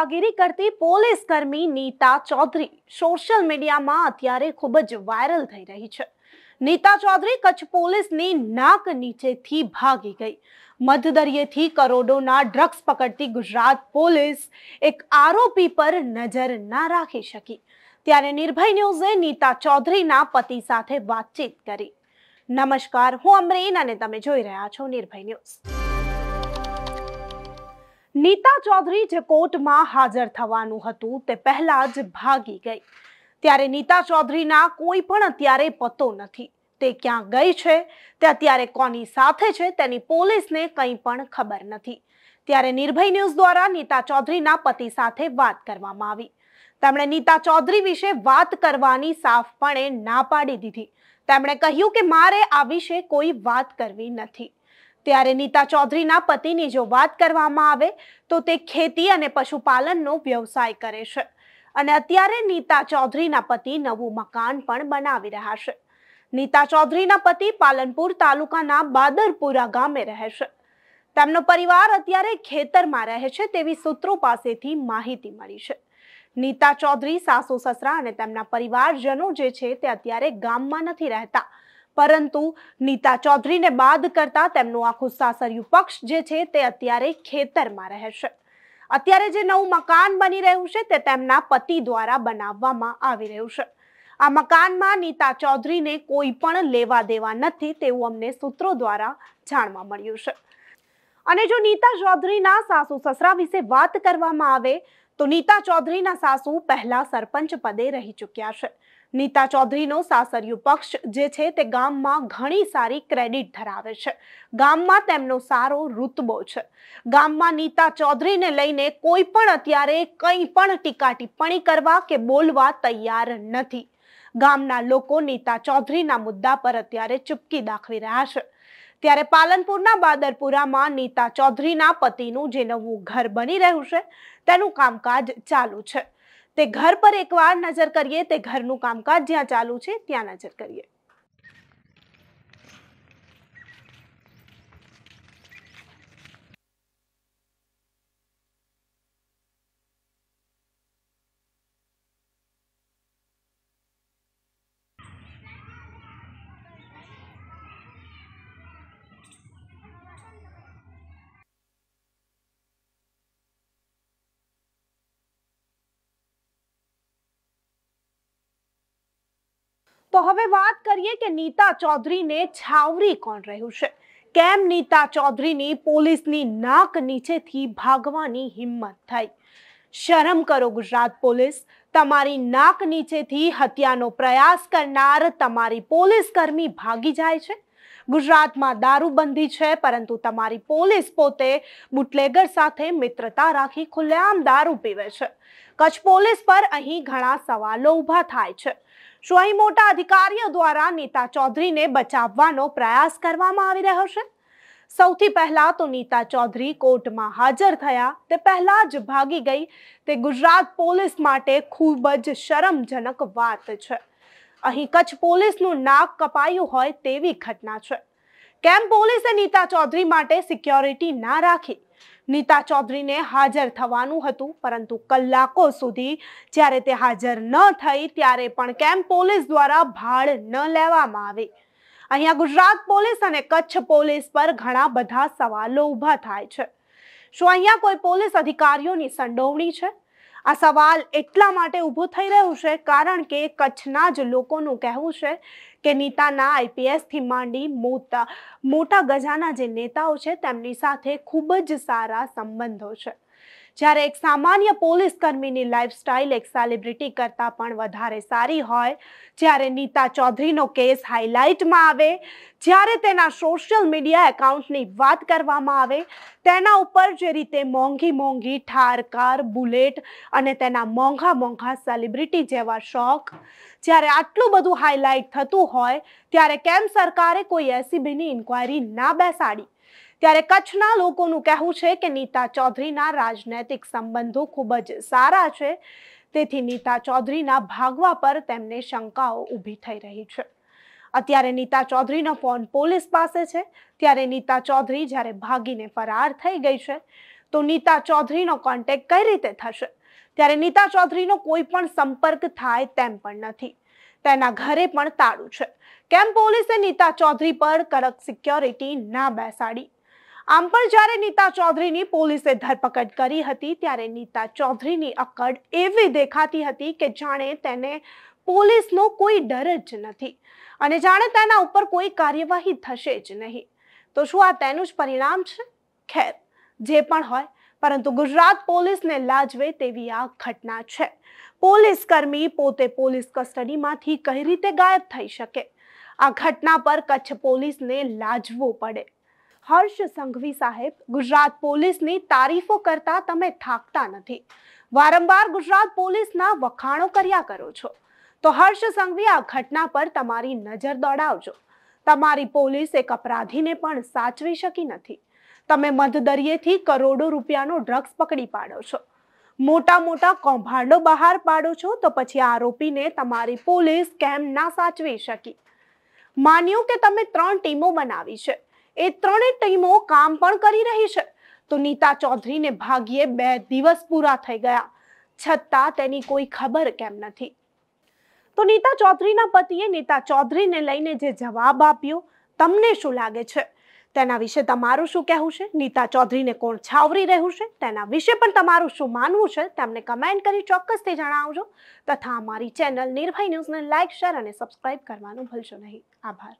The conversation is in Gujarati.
દાદાગીરી કરતી પોલીસ કર્મી નીતા ચૌધરી સોશિયલ મીડિયામાં અત્યારે ખૂબ જ વાયરલ થઈ રહી છે નીતા ચૌધરી કચ્છ પોલીસની નાક નીચેથી ભાગી ગઈ મધદરિયેથી કરોડોના ડ્રગ્સ પકડતી ગુજરાત પોલીસ એક આરોપી પર નજર ના રાખી શકી ત્યારે નિર્ભય ન્યૂઝે નીતા ચૌધરીના પતિ સાથે વાતચીત કરી નમસ્કાર હું અમરીન અને તમે જોઈ રહ્યા છો નિર્ભય ન્યૂઝ નીતા ચૌધરી જે કોર્ટમાં હાજર થવાનું હતું તે પહેલા જ ભાગી ગઈ ત્યારે નીતા ચૌધરીના કોઈ પણ અત્યારે પતો નથી તે ક્યાં ગઈ છે તે અત્યારે કોની સાથે છે તેની પોલીસને કંઈ પણ ખબર નથી ત્યારે નિર્ભય ન્યૂઝ દ્વારા નીતા ચૌધરીના પતિ સાથે વાત કરવામાં આવી તેમણે નીતા ચૌધરી વિશે વાત કરવાની સાફપણે ના પાડી દીધી તેમણે કહ્યું કે મારે આ વિશે કોઈ વાત કરવી નથી ત્યારે નીતા ચૌધરીના પતિની જો વાત કરવામાં આવે તો તે ખેતી અને પશુપાલનનો વ્યવસાય કરે છે અને અત્યારે નીતા ચૌધરીના પતિ નવું મકાન પણ બનાવી રહ્યા છે નીતા ચૌધરીના પતિ પાલનપુર તાલુકાના બાદરપુરા ગામે રહે છે તેમનો પરિવાર અત્યારે ખેતરમાં રહે છે તેવી સૂત્રો પાસેથી માહિતી મળી છે નીતા ચૌધરી સાસુ સસરા અને તેમના પરિવારજનો જે છે તે અત્યારે ગામમાં નથી રહેતા પરંતુ નીતા ચૌધરીને બાદ કરતા તેમનું આખું સાસરિયું પક્ષ જે છે તે અત્યારે ખેતરમાં રહેશે અત્યારે જે નવું મકાન બની રહ્યું છે તે તેમના પતિ દ્વારા બનાવવામાં આવી રહ્યું છે આ મકાનમાં નીતા ચૌધરીને કોઈ પણ લેવા દેવા નથી તેવું અમને સૂત્રો દ્વારા જાણવા મળ્યું છે અને જો નીતા ચૌધરીના સાસુ સસરા વિશે વાત કરવામાં આવે તો નીતા ચૌધરીના સાસુ પહેલા સરપંચ પદે રહી ચૂક્યા છે નીતા ચૌધરીનો સાસરિયું પક્ષ જે છે તે ગામમાં ઘણી સારી ક્રેડિટ ધરાવે છે ગામમાં તેમનો સારો રૂતબો છે ગામમાં નીતા ચૌધરીને લઈને કોઈ પણ અત્યારે કંઈ પણ ટીકા ટિપ્પણી કરવા કે બોલવા તૈયાર નથી ગામના લોકો નીતા ચૌધરીના મુદ્દા પર અત્યારે ચૂપકી દાખવી રહ્યા છે ત્યારે પાલનપુરના બાદરપુરામાં નીતા ચૌધરીના પતિનું જે નવું ઘર બની રહ્યું છે તેનું કામકાજ ચાલુ છે તે ઘર પર એકવાર નજર કરીએ તે ઘરનું કામકાજ જ્યાં ચાલુ છે ત્યાં નજર કરીએ તો હવે વાત કરીએ કે નીતા ચૌધરીને છાવરી કોણ રહ્યું છે કેમ નીતા ચૌધરીની પોલીસની નાક નીચેથી ભાગવાની હિંમત થઈ શરમ કરો ગુજરાત પોલીસ તમારી નાક નીચેથી હત્યાનો પ્રયાસ કરનાર તમારી પોલીસ કર્મી ભાગી જાય છે ગુજરાતમાં દારૂબંધી છે પરંતુ તમારી પોલીસ પોતે બુટલેગર સાથે મિત્રતા રાખી ખુલ્લેઆમ દારૂ પીવે છે કચ્છ પોલીસ પર અહીં ઘણા સવાલો ઊભા થાય છે શું અહીં મોટા અધિકારીઓ દ્વારા નીતા ચૌધરીને બચાવવાનો પ્રયાસ કરવામાં આવી રહ્યો છે સૌથી પહેલા તો નીતા ચૌધરી કોર્ટમાં હાજર થયા તે પહેલા જ ભાગી ગઈ તે ગુજરાત પોલીસ માટે ખૂબ જ શરમજનક વાત છે અહીં કચ્છ પોલીસનું નાક કપાયું હોય તેવી ઘટના છે કેમ પોલીસે નીતા ચૌધરી માટે સિક્યોરિટી ના રાખી નીતા ચૌધરીને હાજર થવાનું હતું પરંતુ કલાકો સુધી જ્યારે તે હાજર ન થઈ ત્યારે પણ કેમ પોલીસ દ્વારા ભાડ ન લેવામાં આવે અહીંયા ગુજરાત પોલીસ અને કચ્છ પોલીસ પર ઘણા બધા સવાલો ઊભા થાય છે શું અહીંયા કોઈ પોલીસ અધિકારીઓની સંડોવણી છે આ સવાલ એટલા માટે ઊભો થઈ રહ્યો છે કારણ કે કચ્છના જ લોકોનું કહેવું છે કે નીતાના આઈપીએસથી માંડી મોટા મોટા ગજાના જે નેતાઓ છે તેમની સાથે ખૂબ જ સારા સંબંધો છે જ્યારે એક સામાન્ય પોલીસ કર્મીની લાઇફસ્ટાઇલ એક સેલિબ્રિટી કરતાં પણ વધારે સારી હોય જ્યારે નીતા ચૌધરીનો કેસ હાઇલાઇટમાં આવે જ્યારે તેના સોશિયલ મીડિયા એકાઉન્ટની વાત કરવામાં આવે તેના ઉપર જે રીતે મોંઘી મોંઘી ઠાર કાર બુલેટ અને તેના મોંઘા મોંઘા સેલિબ્રિટી જેવા શોખ જ્યારે આટલું બધું હાઈલાઇટ થતું હોય ત્યારે કેમ સરકારે કોઈ એસીબીની ઇન્ક્વાયરી ના બેસાડી ત્યારે કચ્છના લોકોનું કહેવું છે કે નીતા ચૌધરીના રાજનૈતિક સંબંધો ખૂબ જ સારા છે તેથી નીતા ચૌધરીના ભાગવા પર તેમને શંકાઓ ઊભી થઈ રહી છે અત્યારે નીતા ચૌધરીનો ફોન પોલીસ પાસે છે ત્યારે નીતા ચૌધરી જ્યારે ભાગીને ફરાર થઈ ગઈ છે તો નીતા ચૌધરીનો કોન્ટેક્ટ કઈ રીતે થશે ત્યારે નીતા ચૌધરીનો કોઈ પણ સંપર્ક થાય તેમ પણ નથી તેના ઘરે પણ તાળું છે કેમ પોલીસે નીતા ચૌધરી પર કડક સિક્યોરિટી ના બેસાડી આમ પણ જ્યારે નીતા ચૌધરીની પોલીસે ધરપકડ કરી હતી ત્યારે નીતા ચૌધરીની અકડ એવી દેખાતી હતી કે જાણે તેને પોલીસનો કોઈ ડર જ નથી અને જાણે તેના ઉપર કોઈ કાર્યવાહી થશે જ નહીં તો શું આ તેનું જ પરિણામ છે ખેર જે પણ હોય પરંતુ ગુજરાત પોલીસને લાજવે તેવી આ ઘટના છે પોલીસ કર્મી પોતે પોલીસ કસ્ટડીમાંથી કઈ રીતે ગાયબ થઈ શકે આ ઘટના પર કચ્છ પોલીસને લાજવો પડે હર્ષ સંઘવી સાહેબ ગુજરાત પોલીસની તારીફો કરતા તમે થાકતા નથી વારંવાર ગુજરાત પોલીસના વખાણો કર્યા કરો છો તો હર્ષ સંઘવી આ ઘટના પર તમારી નજર દોડાવજો તમારી પોલીસ એક અપરાધીને પણ સાચવી શકી નથી તમે મધદરિયેથી કરોડો રૂપિયાનો ડ્રગ્સ પકડી પાડો છો મોટા મોટા કૌભાંડો બહાર પાડો છો તો પછી આરોપીને તમારી પોલીસ કેમ ના સાચવી શકી માન્યું કે તમે ત્રણ ટીમો બનાવી છે એ ત્રણેય ટીમો કામ પણ કરી રહી છે તો નીતા ચૌધરીને ભાગ્યે બે દિવસ પૂરા થઈ ગયા છતાં તેની કોઈ ખબર કેમ નથી તો નીતા ચૌધરીના પતિએ નીતા ચૌધરીને લઈને જે જવાબ આપ્યો તમને શું લાગે છે તેના વિશે તમારું શું કહેવું છે નીતા ચૌધરીને કોણ છાવરી રહ્યું છે તેના વિશે પણ તમારું શું માનવું છે તેમને કમેન્ટ કરી ચોક્કસથી જણાવજો તથા અમારી ચેનલ નિર્ભય ન્યૂઝને લાઇક શેર અને સબસ્ક્રાઇબ કરવાનું ભૂલશો નહીં આભાર